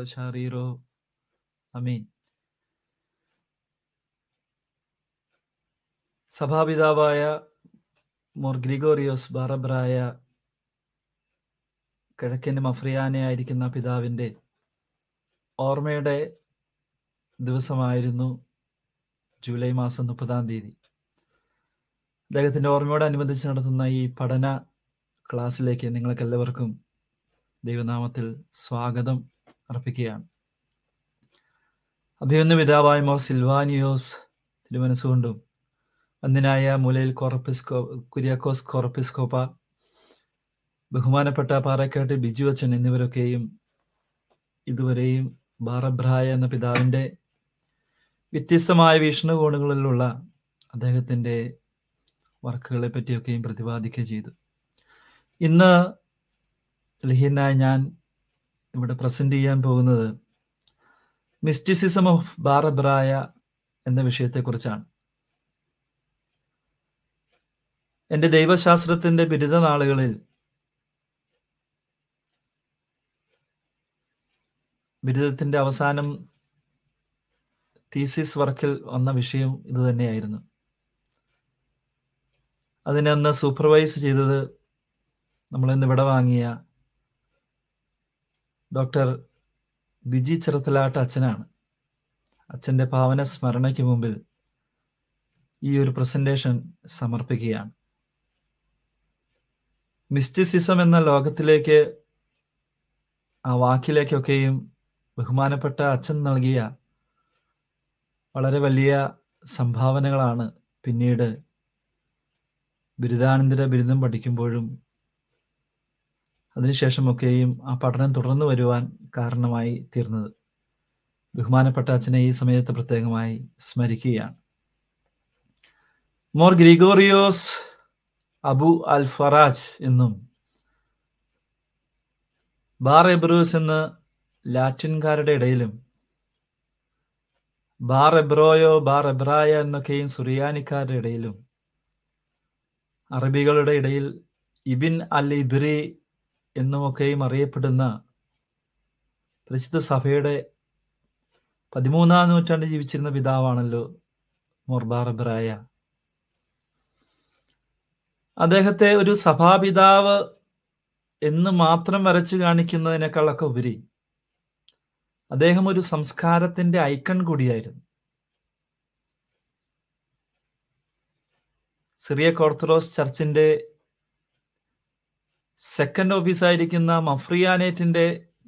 വശാറീറോ അമീൻ സഭാപിതാവായ more Gregorios ബാറബ്രായ കിഴക്കന് മഫ്രിയാനയായിരിക്കുന്ന പിതാവിൻ്റെ ഓർമ്മയുടെ ദിവസമായിരുന്നു ജൂലൈ മാസം മുപ്പതാം തീയതി അദ്ദേഹത്തിൻ്റെ ഓർമ്മയോടനുബന്ധിച്ച് നടത്തുന്ന ഈ പഠന ക്ലാസ്സിലേക്ക് നിങ്ങൾക്കെല്ലാവർക്കും ദൈവനാമത്തിൽ സ്വാഗതം അർപ്പിക്കുകയാണ് അഭിയൊന്ന് പിതാവായ മോർ സിൽവാനിയോസ് തിരുമനസ്സുകൊണ്ടും അന്നിനായ മുലയിൽ കോർപ്പിസ്കോ കുര്യാക്കോസ് കോർപ്പിസ്കോപ്പ ബഹുമാനപ്പെട്ട പാറക്കാട്ട് ബിജു അച്ഛൻ എന്നിവരൊക്കെയും ഇതുവരെയും ബാറബ്രായ എന്ന പിതാവിൻ്റെ വ്യത്യസ്തമായ വീക്ഷണകോണുകളിലുള്ള അദ്ദേഹത്തിൻ്റെ വർക്കുകളെ പറ്റിയൊക്കെയും പ്രതിപാദിക്കുക ചെയ്തു ഇന്ന് ലഹീനായ ഞാൻ ഇവിടെ പ്രസന്റ് ചെയ്യാൻ പോകുന്നത് മിസ്റ്റിസിസം ഓഫ് ബാറബ്രായ എന്ന വിഷയത്തെക്കുറിച്ചാണ് എൻ്റെ ദൈവശാസ്ത്രത്തിൻ്റെ ബിരുദ നാളുകളിൽ ബിരുദത്തിൻ്റെ അവസാനം തീസിസ് വർക്കിൽ വന്ന വിഷയം ഇത് തന്നെയായിരുന്നു അതിനന്ന് സൂപ്പർവൈസ് ചെയ്തത് നമ്മളിന്ന് ഇവിടെ വാങ്ങിയ ഡോക്ടർ ബിജി ചെറുത്തലാട്ട് അച്ഛനാണ് അച്ഛൻ്റെ പാവന സ്മരണയ്ക്ക് മുമ്പിൽ ഈ ഒരു പ്രസൻറ്റേഷൻ സമർപ്പിക്കുകയാണ് മിസ്റ്റിസിസം എന്ന ലോകത്തിലേക്ക് ആ വാക്കിലേക്കൊക്കെയും ബഹുമാനപ്പെട്ട അച്ഛൻ നൽകിയ വളരെ വലിയ സംഭാവനകളാണ് പിന്നീട് ബിരുദാനന്തര ബിരുദം പഠിക്കുമ്പോഴും അതിനുശേഷമൊക്കെയും ആ പഠനം തുടർന്നു വരുവാൻ കാരണമായി തീർന്നത് ബഹുമാനപ്പെട്ട അച്ഛനെ ഈ സമയത്ത് പ്രത്യേകമായി സ്മരിക്കുകയാണ് Mor Gregorios Abu al Faraj എന്നും ബാർ എബ്രോസ് എന്ന് ലാറ്റിൻകാരുടെ ഇടയിലും ബാർ എബ്രോയോ ബാർ എബ്രായ എന്നൊക്കെയും സുറിയാനിക്കാരുടെ ഇടയിലും അറബികളുടെ ഇടയിൽ ഇബിൻ അൽ ഇബ്രി എന്നുമൊക്കെയും അറിയപ്പെടുന്ന പരിശുദ്ധ സഭയുടെ പതിമൂന്നാം നൂറ്റാണ്ടിൽ ജീവിച്ചിരുന്ന പിതാവാണല്ലോ മൊർബാറബറായ അദ്ദേഹത്തെ ഒരു സഭാപിതാവ് എന്ന് മാത്രം വരച്ചു കാണിക്കുന്നതിനേക്കാളൊക്കെ ഉപരി അദ്ദേഹം ഒരു സംസ്കാരത്തിന്റെ ഐക്കൺ കൂടിയായിരുന്നു സിറിയ കോർത്തറോസ് ചർച്ചിന്റെ സെക്കൻഡ് ഓഫീസായിരിക്കുന്ന മഫ്രിയാനേറ്റിന്റെ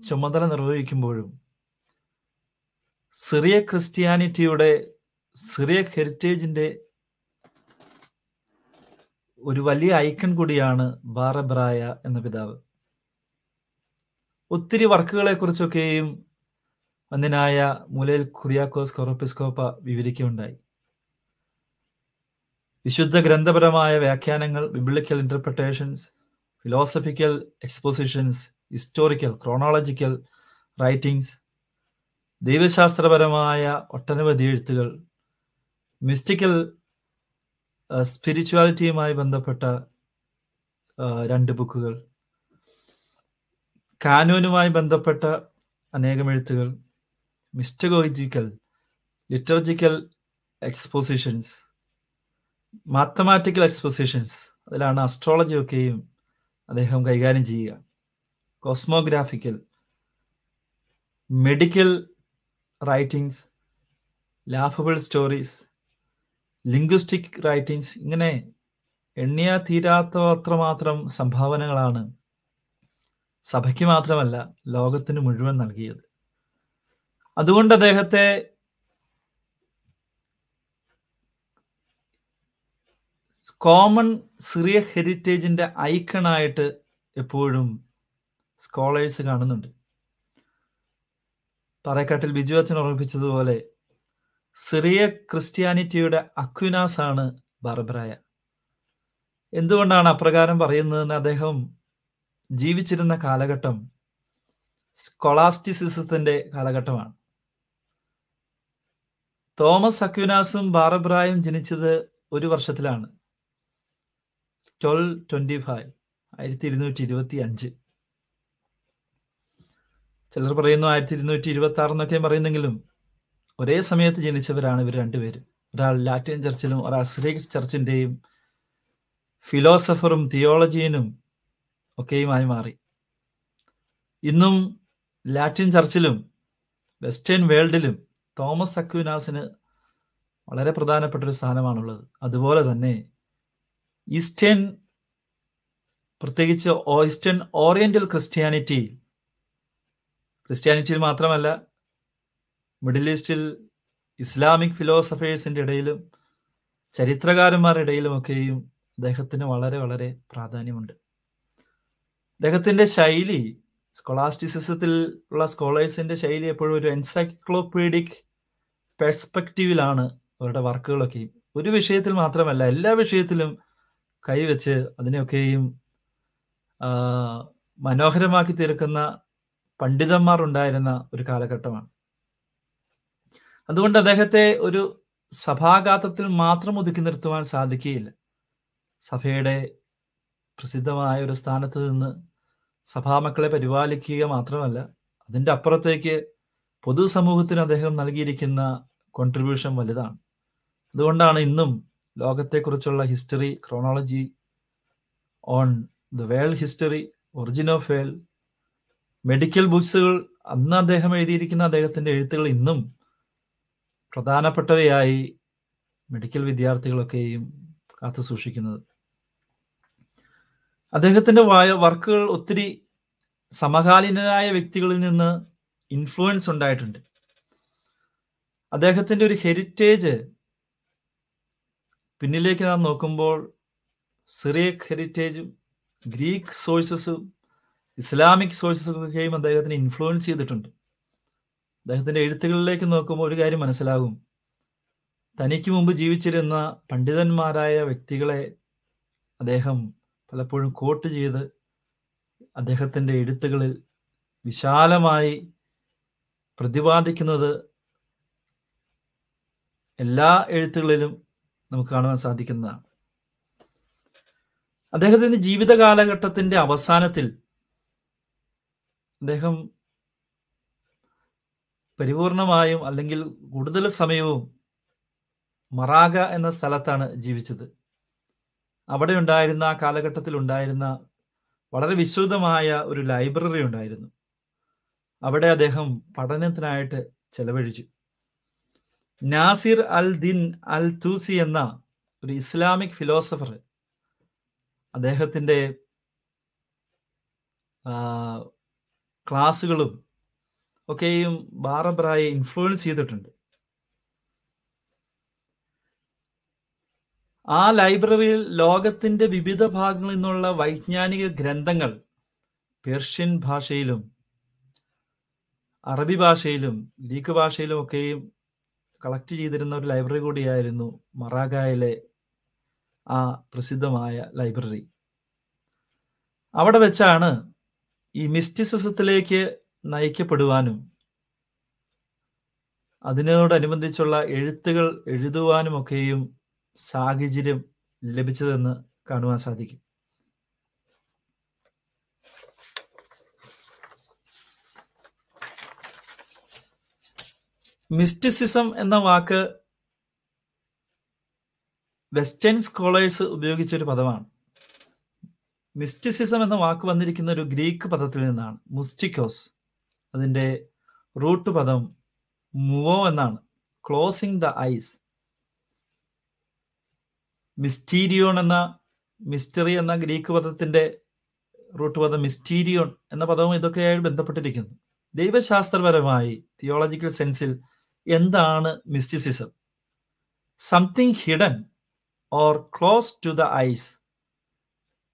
ചുമതല നിർവഹിക്കുമ്പോഴും സിറിയ ക്രിസ്ത്യാനിറ്റിയുടെ സിറിയ ഹെറിറ്റേജിന്റെ ഒരു വലിയ ഐക്കൺ കൂടിയാണ് ബാറബ്രായ എന്ന പിതാവ് ഒത്തിരി വർക്കുകളെ കുറിച്ചൊക്കെയും അന്നിനായ മുലയിൽ കുറിയാക്കോസ് കൊറോപ്പിസ്കോപ്പ വിവരിക്കുകയുണ്ടായി വിശുദ്ധ ഗ്രന്ഥപരമായ വ്യാഖ്യാനങ്ങൾ biblical interpretations philosophical expositions, historical chronological writings ദൈവശാസ്ത്രപരമായ ഒട്ടനവധി എഴുത്തുകൾ മിസ്റ്റിക്കൽ സ്പിരിച്വാലിറ്റിയുമായി ബന്ധപ്പെട്ട രണ്ട് ബുക്കുകൾ കാനൂനുമായി ബന്ധപ്പെട്ട അനേകം എഴുത്തുകൾ mystagogical liturgical expositions mathematical expositions അതിലാണ് അസ്ട്രോളജിയൊക്കെയും അദ്ദേഹം കൈകാര്യം ചെയ്യുക cosmographical medical writings laughable stories linguistic writings ഇങ്ങനെ എണ്ണിയ തീരാത്ത മാത്രം സംഭാവനകളാണ് സഭയ്ക്ക് മാത്രമല്ല ലോകത്തിന് മുഴുവൻ നൽകിയത് അതുകൊണ്ട് അദ്ദേഹത്തെ കോമൺ സിറിയ ഹെറിറ്റേജിൻ്റെ ഐക്കണായിട്ട് എപ്പോഴും സ്കോളേഴ്സ് കാണുന്നുണ്ട് പറയക്കാട്ടിൽ ബിജു അച്ഛൻ ഉറപ്പിച്ചതുപോലെ സിറിയ ക്രിസ്ത്യാനിറ്റിയുടെ അക്വിനാസ് ആണ് ബർബറായ എന്തുകൊണ്ടാണ് അപ്രകാരം പറയുന്നതെന്ന് അദ്ദേഹം ജീവിച്ചിരുന്ന കാലഘട്ടം സ്കൊളാസ്റ്റിസിസത്തിന്റെ കാലഘട്ടമാണ് തോമസ് അക്വിനാസും ബാറബ്രായും ജനിച്ചത് ഒരു വർഷത്തിലാണ് ട്വൽവ് ട്വൻറ്റി ഫൈവ് ആയിരത്തി ഇരുന്നൂറ്റി ഇരുപത്തി അഞ്ച് ചിലർ പറയുന്നു ആയിരത്തി ഇരുന്നൂറ്റി ഇരുപത്തി ആറ് എന്നൊക്കെ പറയുന്നെങ്കിലും ഒരേ സമയത്ത് ജനിച്ചവരാണ് ഇവർ രണ്ടുപേരും ഒരാൾ ലാറ്റിൻ ചർച്ചിലും ഒരാൾ സിറിയസ് ചർച്ചിൻ്റെയും ഫിലോസഫറും തിയോളജിയനും ഒക്കെയുമായി മാറി ഇന്നും ലാറ്റിൻ ചർച്ചിലും വെസ്റ്റേൺ വേൾഡിലും തോമസ് അക്യൂനാസിന് വളരെ പ്രധാനപ്പെട്ട ഒരു സ്ഥാനമാണുള്ളത് അതുപോലെ തന്നെ ഈസ്റ്റേൺ പ്രത്യേകിച്ച് ഈസ്റ്റേൺ ഓറിയന്റൽ ക്രിസ്ത്യാനിറ്റിയിൽ ക്രിസ്ത്യാനിറ്റിയിൽ മാത്രമല്ല മിഡിൽ ഈസ്റ്റിൽ ഇസ്ലാമിക് ഫിലോസഫേഴ്സിൻ്റെ ഇടയിലും ചരിത്രകാരന്മാരുടെ ഇടയിലുമൊക്കെയും അദ്ദേഹത്തിന് വളരെ വളരെ പ്രാധാന്യമുണ്ട് അദ്ദേഹത്തിൻ്റെ ശൈലി സ്കോളാസ്റ്റിസിസത്തിൽ ഉള്ള സ്കോളേഴ്സിൻ്റെ ശൈലി എപ്പോഴും ഒരു എൻസൈക്ലോപീഡിക് പെർസ്പെക്റ്റീവിലാണ് അവരുടെ വർക്കുകളൊക്കെയും ഒരു വിഷയത്തിൽ മാത്രമല്ല എല്ലാ വിഷയത്തിലും കൈവച്ച് അതിനെയൊക്കെയും മനോഹരമാക്കി തീർക്കുന്ന പണ്ഡിതന്മാർ ഉണ്ടായിരുന്ന ഒരു കാലഘട്ടമാണ് അതുകൊണ്ട് അദ്ദേഹത്തെ ഒരു സഭാഗാത്രത്തിൽ മാത്രം ഒതുക്കി നിർത്തുവാൻ സാധിക്കുകയില്ല സഭയുടെ പ്രസിദ്ധമായ ഒരു സ്ഥാനത്ത് നിന്ന് സഭാമക്കളെ പരിപാലിക്കുക മാത്രമല്ല അതിൻ്റെ അപ്പുറത്തേക്ക് പൊതുസമൂഹത്തിന് അദ്ദേഹം നൽകിയിരിക്കുന്ന കോൺട്രിബ്യൂഷൻ വലുതാണ് അതുകൊണ്ടാണ് ഇന്നും ലോകത്തെക്കുറിച്ചുള്ള history chronology on the world history origin of world medical ബുക്സുകൾ അന്ന് അദ്ദേഹം എഴുതിയിരിക്കുന്ന അദ്ദേഹത്തിൻ്റെ എഴുത്തുകൾ ഇന്നും പ്രധാനപ്പെട്ടവയായി മെഡിക്കൽ വിദ്യാർത്ഥികളൊക്കെയും കാത്തു സൂക്ഷിക്കുന്നത് അദ്ദേഹത്തിൻ്റെ വായ വർക്കുകൾ ഒത്തിരി സമകാലീനരായ വ്യക്തികളിൽ നിന്ന് ഇൻഫ്ലുവൻസ് ഉണ്ടായിട്ടുണ്ട് അദ്ദേഹത്തിൻ്റെ ഒരു ഹെറിറ്റേജ് പിന്നിലേക്ക് നാം നോക്കുമ്പോൾ സിറിയക് ഹെറിറ്റേജും ഗ്രീക്ക് സോഴ്സസും ഇസ്ലാമിക് സോഴ്സസൊക്കെയും അദ്ദേഹത്തിന് ഇൻഫ്ലുവൻസ് ചെയ്തിട്ടുണ്ട് അദ്ദേഹത്തിൻ്റെ എഴുത്തുകളിലേക്ക് നോക്കുമ്പോൾ ഒരു കാര്യം മനസ്സിലാകും തനിക്ക് മുമ്പ് ജീവിച്ചിരുന്ന പണ്ഡിതന്മാരായ വ്യക്തികളെ അദ്ദേഹം പലപ്പോഴും കോട്ട് ചെയ്ത് അദ്ദേഹത്തിൻ്റെ എഴുത്തുകളിൽ വിശാലമായി പ്രതിപാദിക്കുന്നത് എല്ലാ എഴുത്തുകളിലും നമുക്ക് കാണുവാൻ സാധിക്കുന്നതാണ് അദ്ദേഹത്തിന്റെ ജീവിത കാലഘട്ടത്തിന്റെ അവസാനത്തിൽ അദ്ദേഹം പരിപൂർണമായും അല്ലെങ്കിൽ കൂടുതൽ സമയവും മറാഗ എന്ന സ്ഥലത്താണ് ജീവിച്ചത് അവിടെ ഉണ്ടായിരുന്ന ആ കാലഘട്ടത്തിൽ ഉണ്ടായിരുന്ന വളരെ വിശ്രുതമായ ഒരു ലൈബ്രറി ഉണ്ടായിരുന്നു അവിടെ അദ്ദേഹം പഠനത്തിനായിട്ട് ചെലവഴിച്ചു നാസിർ അൽ ദിൻ അൽ തൂസി എന്ന ഒരു ഇസ്ലാമിക് ഫിലോസഫർ അദ്ദേഹത്തിൻ്റെ ക്ലാസ്സുകളും ഒക്കെയും ബാറബ്രായെ ഇൻഫ്ലുവൻസ് ചെയ്തിട്ടുണ്ട് ആ ലൈബ്രറിയിൽ ലോകത്തിൻ്റെ വിവിധ ഭാഗങ്ങളിൽ നിന്നുള്ള വൈജ്ഞാനിക ഗ്രന്ഥങ്ങൾ പേർഷ്യൻ ഭാഷയിലും അറബി ഭാഷയിലും ഗ്രീക്ക് ഭാഷയിലും ഒക്കെയും കളക്ട് ചെയ്തിരുന്ന ഒരു ലൈബ്രറി കൂടിയായിരുന്നു മറാഗായിലെ ആ പ്രസിദ്ധമായ ലൈബ്രറി അവിടെ വെച്ചാണ് ഈ മിസ്റ്റിസിസത്തിലേക്ക് നയിക്കപ്പെടുവാനും അതിനോടനുബന്ധിച്ചുള്ള എഴുത്തുകൾ എഴുതുവാനുമൊക്കെയും സാഹചര്യം ലഭിച്ചതെന്ന് കാണുവാൻ സാധിക്കും മിസ്റ്റിസിസം എന്ന വാക്ക് വെസ്റ്റേൺ സ്കോളേഴ്സ് ഉപയോഗിച്ച ഒരു പദമാണ് മിസ്റ്റിസിസം എന്ന വാക്ക് വന്നിരിക്കുന്ന ഒരു ഗ്രീക്ക് പദത്തിൽ നിന്നാണ് മുസ്റ്റിക്കോസ് അതിൻ്റെ റൂട്ട് പദം മുവോ എന്നാണ് ക്ലോസിംഗ് ദ ഐസ് മിസ്റ്റീരിയോൺ എന്ന മിസ്റ്ററി എന്ന ഗ്രീക്ക് പദത്തിൻ്റെ റൂട്ട് പദം മിസ്റ്റീരിയോൺ എന്ന പദവും ഇതൊക്കെയായി ബന്ധപ്പെട്ടിരിക്കുന്നു ദൈവശാസ്ത്രപരമായി തിയോളജിക്കൽ സെൻസിൽ എന്താണ് mysticism something hidden or close to the eyes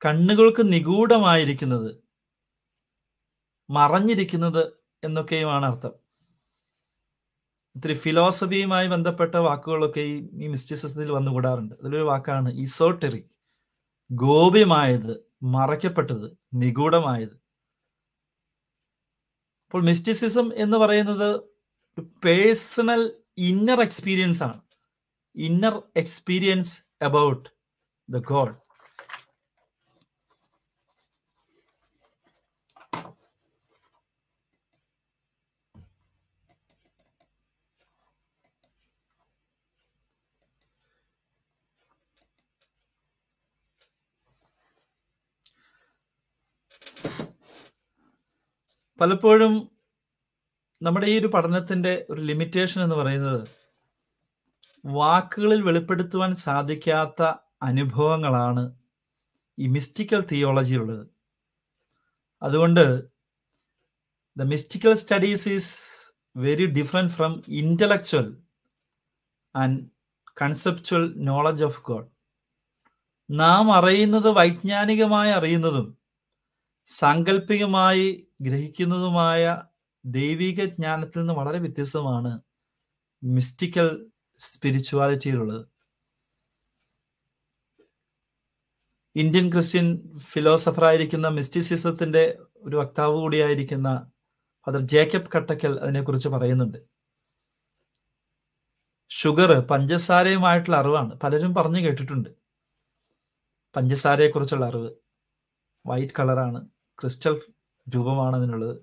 കണ്ണുകൾക്ക് നിഗൂഢമായിരിക്കുന്നത് മറഞ്ഞിരിക്കുന്നത് എന്നൊക്കെയുമാണ് അർത്ഥം ഒത്തിരി ഫിലോസഫിയുമായി ബന്ധപ്പെട്ട വാക്കുകളൊക്കെ ഈ ഈ വന്നുകൂടാറുണ്ട് അതിലൊരു വാക്കാണ് ഇസോട്ടറി ഗോപ്യമായത് മറയ്ക്കപ്പെട്ടത് നിഗൂഢമായത് അപ്പോൾ മിസ്റ്റിസിസം എന്ന് പറയുന്നത് പേഴ്സണൽ ഇന്നർ എക്സ്പീരിയൻസ് ആണ് inner experience about the God പലപ്പോഴും നമ്മുടെ ഈ ഒരു പഠനത്തിന്റെ ഒരു ലിമിറ്റേഷൻ എന്ന് പറയുന്നത് വാക്കുകളിൽ വെളിപ്പെടുത്തുവാൻ സാധിക്കാത്ത അനുഭവങ്ങളാണ് ഈ മിസ്റ്റിക്കൽ ഉള്ളത് അതുകൊണ്ട് the mystical studies is very different from intellectual and conceptual knowledge of God നാം അറിയുന്നത് വൈജ്ഞാനികമായി അറിയുന്നതും സാങ്കല്പികമായി ഗ്രഹിക്കുന്നതുമായ ദൈവിക ജ്ഞാനത്തിൽ നിന്ന് വളരെ വ്യത്യസ്തമാണ് മിസ്റ്റിക്കൽ സ്പിരിച്വാലിറ്റിയിലുള്ളത് ഇന്ത്യൻ ക്രിസ്ത്യൻ ഫിലോസഫറായിരിക്കുന്ന മിസ്റ്റിസിസത്തിന്റെ ഒരു വക്താവ് കൂടിയായിരിക്കുന്ന ഫാദർ ജേക്കബ് കട്ടക്കൽ അതിനെക്കുറിച്ച് പറയുന്നുണ്ട് ഷുഗർ പഞ്ചസാരയുമായിട്ടുള്ള അറിവാണ് പലരും പറഞ്ഞു കേട്ടിട്ടുണ്ട് പഞ്ചസാരയെക്കുറിച്ചുള്ള അറിവ് വൈറ്റ് കളറാണ് ക്രിസ്റ്റൽ രൂപമാണ് അതിനുള്ളത്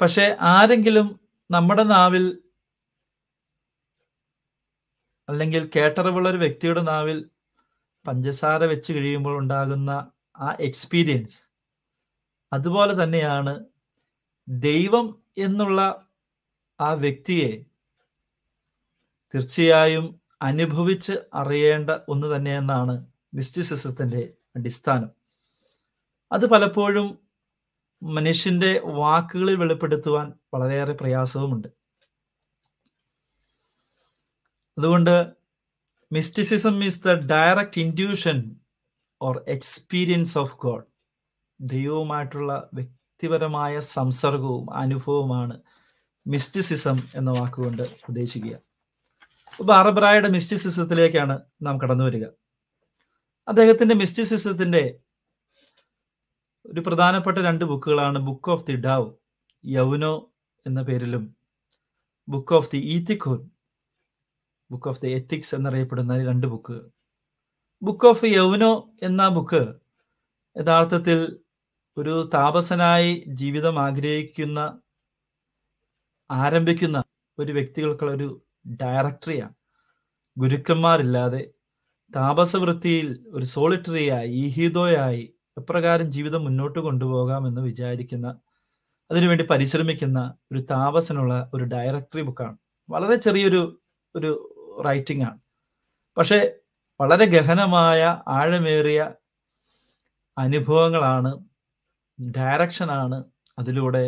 പക്ഷെ ആരെങ്കിലും നമ്മുടെ നാവിൽ അല്ലെങ്കിൽ കേട്ടറിവുള്ള ഒരു വ്യക്തിയുടെ നാവിൽ പഞ്ചസാര വെച്ച് കഴിയുമ്പോൾ ഉണ്ടാകുന്ന ആ എക്സ്പീരിയൻസ് അതുപോലെ തന്നെയാണ് ദൈവം എന്നുള്ള ആ വ്യക്തിയെ തീർച്ചയായും അനുഭവിച്ച് അറിയേണ്ട ഒന്ന് തന്നെയെന്നാണ് മിസ്റ്റിസിസത്തിൻ്റെ അടിസ്ഥാനം അത് പലപ്പോഴും മനുഷ്യന്റെ വാക്കുകളിൽ വെളിപ്പെടുത്തുവാൻ വളരെയേറെ പ്രയാസവുമുണ്ട് അതുകൊണ്ട് mysticism is the direct intuition or experience of God ദൈവവുമായിട്ടുള്ള വ്യക്തിപരമായ സംസർഗവും അനുഭവവുമാണ് മിസ്റ്റിസിസം എന്ന വാക്കുകൊണ്ട് ഉദ്ദേശിക്കുക ബാർബറായുടെ മിസ്റ്റിസിസത്തിലേക്കാണ് നാം കടന്നു വരിക അദ്ദേഹത്തിന്റെ മിസ്റ്റിസിസത്തിന്റെ ഒരു പ്രധാനപ്പെട്ട രണ്ട് ബുക്കുകളാണ് ബുക്ക് ഓഫ് ദി ഡാവ് യൗനോ എന്ന പേരിലും ബുക്ക് ഓഫ് ദി ഈത്തിഖോൻ ബുക്ക് ഓഫ് ദി എത്തിക്സ് എന്നറിയപ്പെടുന്ന രണ്ട് ബുക്കുകൾ ബുക്ക് ഓഫ് യൗനോ എന്ന ബുക്ക് യഥാർത്ഥത്തിൽ ഒരു താപസനായി ജീവിതം ആഗ്രഹിക്കുന്ന ആരംഭിക്കുന്ന ഒരു വ്യക്തികൾക്കുള്ള ഒരു ഡയറക്ടറിയാണ് ഗുരുക്കന്മാരില്ലാതെ താപസവൃത്തിയിൽ ഒരു സോളിറ്ററിയായി ഈഹിതോയായി എപ്രകാരം ജീവിതം മുന്നോട്ട് കൊണ്ടുപോകാമെന്ന് വിചാരിക്കുന്ന അതിനുവേണ്ടി പരിശ്രമിക്കുന്ന ഒരു താപസനുള്ള ഒരു ഡയറക്ടറി ബുക്കാണ് വളരെ ചെറിയൊരു ഒരു റൈറ്റിംഗ് ആണ് പക്ഷേ വളരെ ഗഹനമായ ആഴമേറിയ അനുഭവങ്ങളാണ് ഡയറക്ഷനാണ് അതിലൂടെ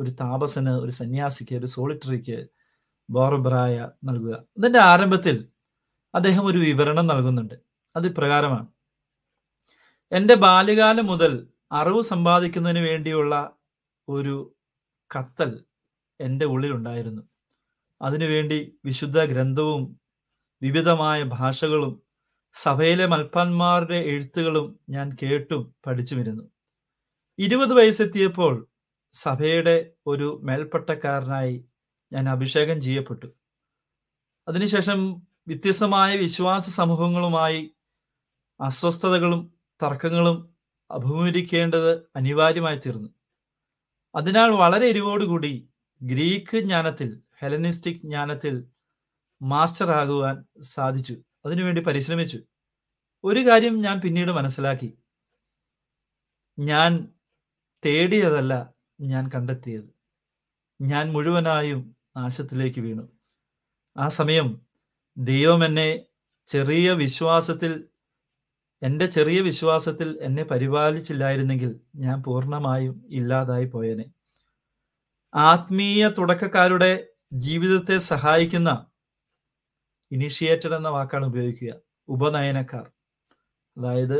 ഒരു താപസന് ഒരു സന്യാസിക്ക് ഒരു സോളിറ്ററിക്ക് ബോർബ്രായ നൽകുക ഇതിൻ്റെ ആരംഭത്തിൽ അദ്ദേഹം ഒരു വിവരണം നൽകുന്നുണ്ട് അത് ഇപ്രകാരമാണ് എൻ്റെ ബാല്യകാലം മുതൽ അറിവ് സമ്പാദിക്കുന്നതിന് വേണ്ടിയുള്ള ഒരു കത്തൽ എൻ്റെ ഉള്ളിലുണ്ടായിരുന്നു അതിനുവേണ്ടി വിശുദ്ധ ഗ്രന്ഥവും വിവിധമായ ഭാഷകളും സഭയിലെ മൽപ്പാന്മാരുടെ എഴുത്തുകളും ഞാൻ കേട്ടും പഠിച്ചു വരുന്നു ഇരുപത് വയസ്സെത്തിയപ്പോൾ സഭയുടെ ഒരു മേൽപ്പട്ടക്കാരനായി ഞാൻ അഭിഷേകം ചെയ്യപ്പെട്ടു അതിനുശേഷം വ്യത്യസ്തമായ വിശ്വാസ സമൂഹങ്ങളുമായി അസ്വസ്ഥതകളും തർക്കങ്ങളും അഭിമുഖീകരിക്കേണ്ടത് അനിവാര്യമായി തീർന്നു അതിനാൽ വളരെ എരിവോടുകൂടി ഗ്രീക്ക് ജ്ഞാനത്തിൽ ഹെലനിസ്റ്റിക് ജ്ഞാനത്തിൽ മാസ്റ്റർ ആകുവാൻ സാധിച്ചു അതിനുവേണ്ടി പരിശ്രമിച്ചു ഒരു കാര്യം ഞാൻ പിന്നീട് മനസ്സിലാക്കി ഞാൻ തേടിയതല്ല ഞാൻ കണ്ടെത്തിയത് ഞാൻ മുഴുവനായും നാശത്തിലേക്ക് വീണു ആ സമയം ദൈവം എന്നെ ചെറിയ വിശ്വാസത്തിൽ എൻ്റെ ചെറിയ വിശ്വാസത്തിൽ എന്നെ പരിപാലിച്ചില്ലായിരുന്നെങ്കിൽ ഞാൻ പൂർണ്ണമായും ഇല്ലാതായി പോയനെ ആത്മീയ തുടക്കക്കാരുടെ ജീവിതത്തെ സഹായിക്കുന്ന ഇനിഷ്യേറ്റഡ് എന്ന വാക്കാണ് ഉപയോഗിക്കുക ഉപനയനക്കാർ അതായത്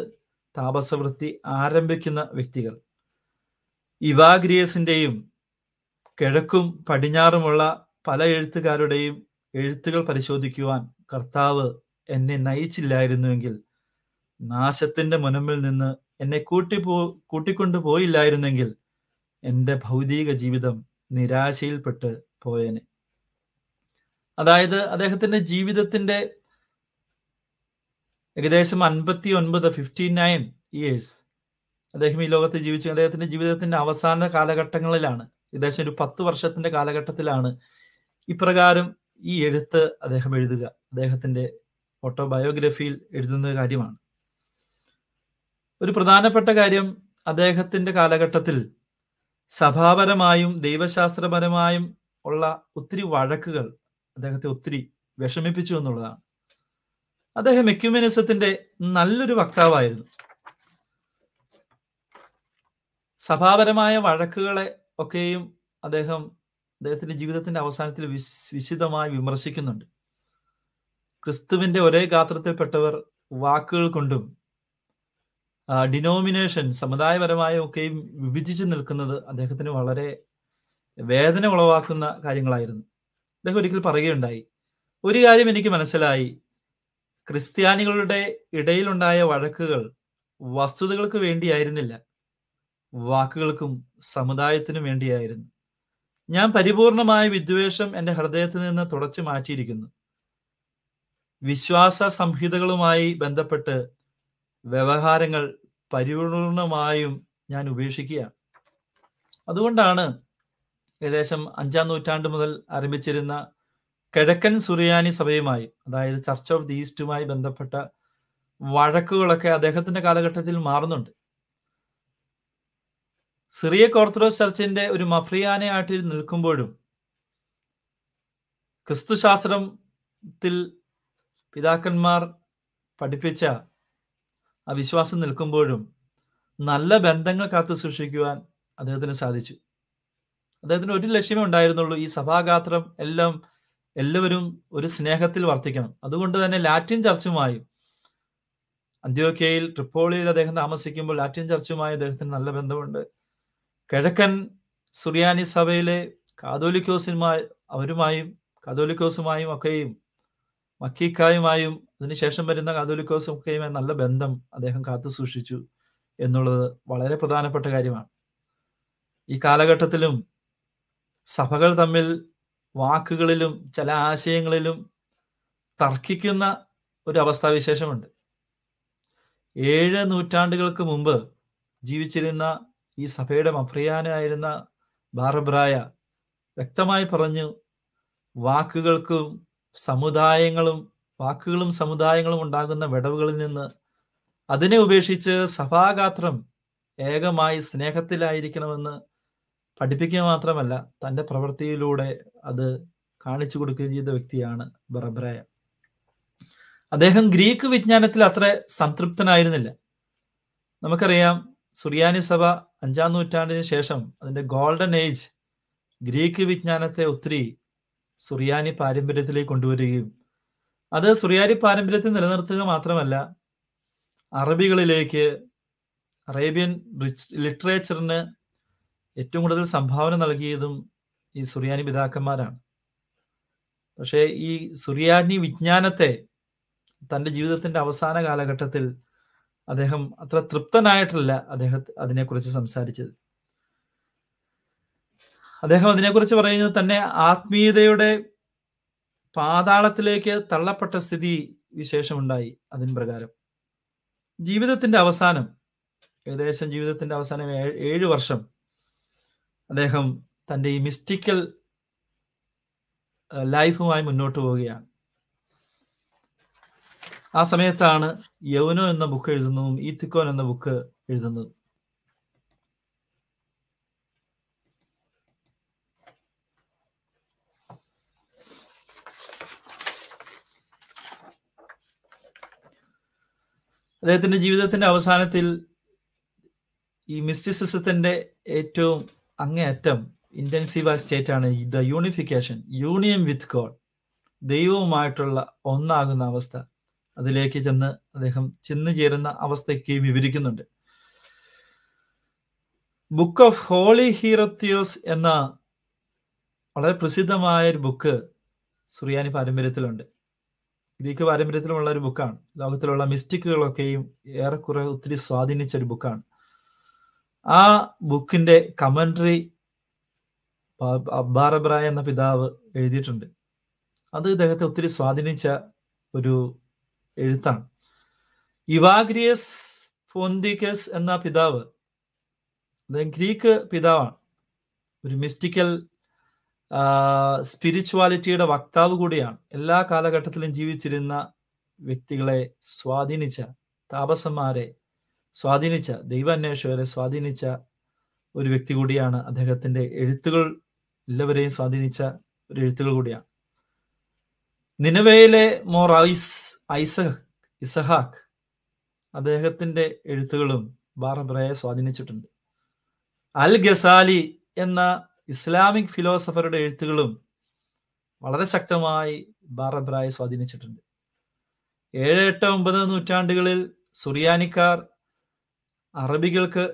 താപസവൃത്തി ആരംഭിക്കുന്ന വ്യക്തികൾ ഇവാഗ്രിയസിൻ്റെയും കിഴക്കും പടിഞ്ഞാറുമുള്ള പല എഴുത്തുകാരുടെയും എഴുത്തുകൾ പരിശോധിക്കുവാൻ കർത്താവ് എന്നെ നയിച്ചില്ലായിരുന്നുവെങ്കിൽ നാശത്തിന്റെ മുനമ്പിൽ നിന്ന് എന്നെ പോ കൂട്ടിക്കൊണ്ടു പോയില്ലായിരുന്നെങ്കിൽ എൻ്റെ ഭൗതിക ജീവിതം നിരാശയിൽപ്പെട്ട് പോയേനെ അതായത് അദ്ദേഹത്തിന്റെ ജീവിതത്തിന്റെ ഏകദേശം അൻപത്തി ഒൻപത് ഫിഫ്റ്റി നയൻ ഇയേഴ്സ് അദ്ദേഹം ഈ ലോകത്ത് ജീവിച്ചു അദ്ദേഹത്തിന്റെ ജീവിതത്തിന്റെ അവസാന കാലഘട്ടങ്ങളിലാണ് ഏകദേശം ഒരു പത്ത് വർഷത്തിന്റെ കാലഘട്ടത്തിലാണ് ഇപ്രകാരം ഈ എഴുത്ത് അദ്ദേഹം എഴുതുക അദ്ദേഹത്തിന്റെ ഓട്ടോബയോഗ്രഫിയിൽ എഴുതുന്ന കാര്യമാണ് ഒരു പ്രധാനപ്പെട്ട കാര്യം അദ്ദേഹത്തിൻ്റെ കാലഘട്ടത്തിൽ സഭാപരമായും ദൈവശാസ്ത്രപരമായും ഉള്ള ഒത്തിരി വഴക്കുകൾ അദ്ദേഹത്തെ ഒത്തിരി വിഷമിപ്പിച്ചു എന്നുള്ളതാണ് അദ്ദേഹം എക്യുമെനിസത്തിന്റെ നല്ലൊരു വക്താവായിരുന്നു സഭാപരമായ വഴക്കുകളെ ഒക്കെയും അദ്ദേഹം അദ്ദേഹത്തിന്റെ ജീവിതത്തിന്റെ അവസാനത്തിൽ വിശദമായി വിമർശിക്കുന്നുണ്ട് ക്രിസ്തുവിന്റെ ഒരേ ഗാത്രത്തിൽപ്പെട്ടവർ വാക്കുകൾ കൊണ്ടും ഡിനോമിനേഷൻ സമുദായപരമായ ഒക്കെയും വിഭജിച്ച് നിൽക്കുന്നത് അദ്ദേഹത്തിന് വളരെ വേദന ഉളവാക്കുന്ന കാര്യങ്ങളായിരുന്നു അദ്ദേഹം ഒരിക്കൽ പറയുകയുണ്ടായി ഒരു കാര്യം എനിക്ക് മനസ്സിലായി ക്രിസ്ത്യാനികളുടെ ഇടയിലുണ്ടായ വഴക്കുകൾ വസ്തുതകൾക്ക് വേണ്ടിയായിരുന്നില്ല വാക്കുകൾക്കും സമുദായത്തിനും വേണ്ടിയായിരുന്നു ഞാൻ പരിപൂർണമായ വിദ്വേഷം എൻ്റെ ഹൃദയത്തിൽ നിന്ന് തുടച്ചു മാറ്റിയിരിക്കുന്നു വിശ്വാസ സംഹിതകളുമായി ബന്ധപ്പെട്ട് വ്യവഹാരങ്ങൾ പരിപൂർണമായും ഞാൻ ഉപേക്ഷിക്കുക അതുകൊണ്ടാണ് ഏകദേശം അഞ്ചാം നൂറ്റാണ്ട് മുതൽ ആരംഭിച്ചിരുന്ന കിഴക്കൻ സുറിയാനി സഭയുമായി അതായത് ചർച്ച് ഓഫ് ദി ഈസ്റ്റുമായി ബന്ധപ്പെട്ട വഴക്കുകളൊക്കെ അദ്ദേഹത്തിന്റെ കാലഘട്ടത്തിൽ മാറുന്നുണ്ട് സിറിയ കോർത്തറോസ് ചർച്ചിന്റെ ഒരു മഫ്രിയാനയായിട്ട് നിൽക്കുമ്പോഴും ക്രിസ്തുശാസ്ത്രത്തിൽ പിതാക്കന്മാർ പഠിപ്പിച്ച ആ വിശ്വാസം നിൽക്കുമ്പോഴും നല്ല ബന്ധങ്ങൾ കാത്തു സൂക്ഷിക്കുവാൻ അദ്ദേഹത്തിന് സാധിച്ചു അദ്ദേഹത്തിന് ഒരു ലക്ഷ്യമേ ഉണ്ടായിരുന്നുള്ളൂ ഈ സഭാഗാത്രം എല്ലാം എല്ലാവരും ഒരു സ്നേഹത്തിൽ വർത്തിക്കണം അതുകൊണ്ട് തന്നെ ലാറ്റിൻ ചർച്ചുമായി അന്ത്യോക്കയിൽ ട്രിപ്പോളിയിൽ അദ്ദേഹം താമസിക്കുമ്പോൾ ലാറ്റിൻ ചർച്ചുമായി അദ്ദേഹത്തിന് നല്ല ബന്ധമുണ്ട് കിഴക്കൻ സുറിയാനി സഭയിലെ കാതോലിക്കോസുമായി അവരുമായും കാതോലിക്കോസുമായും ഒക്കെയും മക്കീക്കായുമായും അതിനുശേഷം വരുന്ന കാതോലിക്കോസൊക്കെയുമായി നല്ല ബന്ധം അദ്ദേഹം കാത്തു സൂക്ഷിച്ചു എന്നുള്ളത് വളരെ പ്രധാനപ്പെട്ട കാര്യമാണ് ഈ കാലഘട്ടത്തിലും സഭകൾ തമ്മിൽ വാക്കുകളിലും ചില ആശയങ്ങളിലും തർക്കിക്കുന്ന ഒരു വിശേഷമുണ്ട് ഏഴ് നൂറ്റാണ്ടുകൾക്ക് മുമ്പ് ജീവിച്ചിരുന്ന ഈ സഭയുടെ മഫ്രിയാനായിരുന്ന ബാർബ്രായ വ്യക്തമായി പറഞ്ഞു വാക്കുകൾക്കും സമുദായങ്ങളും വാക്കുകളും സമുദായങ്ങളും ഉണ്ടാകുന്ന വിടവുകളിൽ നിന്ന് അതിനെ ഉപേക്ഷിച്ച് സഭാഗാത്രം ഏകമായി സ്നേഹത്തിലായിരിക്കണമെന്ന് പഠിപ്പിക്കുക മാത്രമല്ല തൻ്റെ പ്രവൃത്തിയിലൂടെ അത് കാണിച്ചു കൊടുക്കുകയും ചെയ്ത വ്യക്തിയാണ് ബറബ്രയ അദ്ദേഹം ഗ്രീക്ക് വിജ്ഞാനത്തിൽ അത്ര സംതൃപ്തനായിരുന്നില്ല നമുക്കറിയാം സുറിയാനി സഭ അഞ്ചാം നൂറ്റാണ്ടിന് ശേഷം അതിൻ്റെ ഗോൾഡൻ ഏജ് ഗ്രീക്ക് വിജ്ഞാനത്തെ ഒത്തിരി സുറിയാനി പാരമ്പര്യത്തിലേക്ക് കൊണ്ടുവരികയും അത് സുറിയാരി പാരമ്പര്യത്തെ നിലനിർത്തുക മാത്രമല്ല അറബികളിലേക്ക് അറേബ്യൻ ലിറ്ററേച്ചറിന് ഏറ്റവും കൂടുതൽ സംഭാവന നൽകിയതും ഈ സുറിയാനി പിതാക്കന്മാരാണ് പക്ഷേ ഈ സുറിയാനി വിജ്ഞാനത്തെ തൻ്റെ ജീവിതത്തിൻ്റെ അവസാന കാലഘട്ടത്തിൽ അദ്ദേഹം അത്ര തൃപ്തനായിട്ടല്ല അദ്ദേഹം അതിനെക്കുറിച്ച് സംസാരിച്ചത് അദ്ദേഹം അതിനെക്കുറിച്ച് പറയുന്നത് തന്നെ ആത്മീയതയുടെ പാതാളത്തിലേക്ക് തള്ളപ്പെട്ട സ്ഥിതി വിശേഷമുണ്ടായി അതിന് പ്രകാരം ജീവിതത്തിന്റെ അവസാനം ഏകദേശം ജീവിതത്തിന്റെ അവസാനം ഏഴ് വർഷം അദ്ദേഹം തൻ്റെ ഈ മിസ്റ്റിക്കൽ ലൈഫുമായി മുന്നോട്ട് പോവുകയാണ് ആ സമയത്താണ് യൗനോ എന്ന ബുക്ക് എഴുതുന്നതും ഈത്തിക്കോൻ എന്ന ബുക്ക് എഴുതുന്നതും അദ്ദേഹത്തിന്റെ ജീവിതത്തിന്റെ അവസാനത്തിൽ ഈ മിസ്റ്റിസിസത്തിന്റെ ഏറ്റവും അങ്ങേയറ്റം സ്റ്റേറ്റ് ആണ് the unification union with God ദൈവവുമായിട്ടുള്ള ഒന്നാകുന്ന അവസ്ഥ അതിലേക്ക് ചെന്ന് അദ്ദേഹം ചെന്നു ചേരുന്ന അവസ്ഥയ്ക്ക് വിവരിക്കുന്നുണ്ട് ബുക്ക് ഓഫ് ഹോളി ഹീറത്യോസ് എന്ന വളരെ പ്രസിദ്ധമായ ഒരു ബുക്ക് സുറിയാനി പാരമ്പര്യത്തിലുണ്ട് ഗ്രീക്ക് പാരമ്പര്യത്തിലുമുള്ള ഒരു ബുക്കാണ് ലോകത്തിലുള്ള മിസ്റ്റിക്കുകളൊക്കെയും ഏറെക്കുറെ ഒത്തിരി സ്വാധീനിച്ച ഒരു ബുക്കാണ് ആ ബുക്കിന്റെ കമന്ററി അബ്ബാറബ്രായ എന്ന പിതാവ് എഴുതിയിട്ടുണ്ട് അത് ഇദ്ദേഹത്തെ ഒത്തിരി സ്വാധീനിച്ച ഒരു എഴുത്താണ് ഇവാഗ്രിയസ് ഫോന്തിക്കസ് എന്ന പിതാവ് അദ്ദേഹം ഗ്രീക്ക് പിതാവാണ് ഒരു മിസ്റ്റിക്കൽ സ്പിരിച്വാലിറ്റിയുടെ വക്താവ് കൂടിയാണ് എല്ലാ കാലഘട്ടത്തിലും ജീവിച്ചിരുന്ന വ്യക്തികളെ സ്വാധീനിച്ച താപസന്മാരെ സ്വാധീനിച്ച ദൈവാന്വേഷകരെ സ്വാധീനിച്ച ഒരു വ്യക്തി കൂടിയാണ് അദ്ദേഹത്തിന്റെ എഴുത്തുകൾ എല്ലാവരെയും സ്വാധീനിച്ച ഒരു എഴുത്തുകൾ കൂടിയാണ് നിനവയിലെ മോർ ഐസ് ഐസഹ് ഇസഹാഖ് അദ്ദേഹത്തിന്റെ എഴുത്തുകളും ബാറബ്രയെ സ്വാധീനിച്ചിട്ടുണ്ട് അൽ ഗസാലി എന്ന ഇസ്ലാമിക് ഫിലോസഫറുടെ എഴുത്തുകളും വളരെ ശക്തമായി ബാറബ്രായെ സ്വാധീനിച്ചിട്ടുണ്ട് ഏഴ് എട്ട് ഒമ്പത് നൂറ്റാണ്ടുകളിൽ സുറിയാനിക്കാർ അറബികൾക്ക്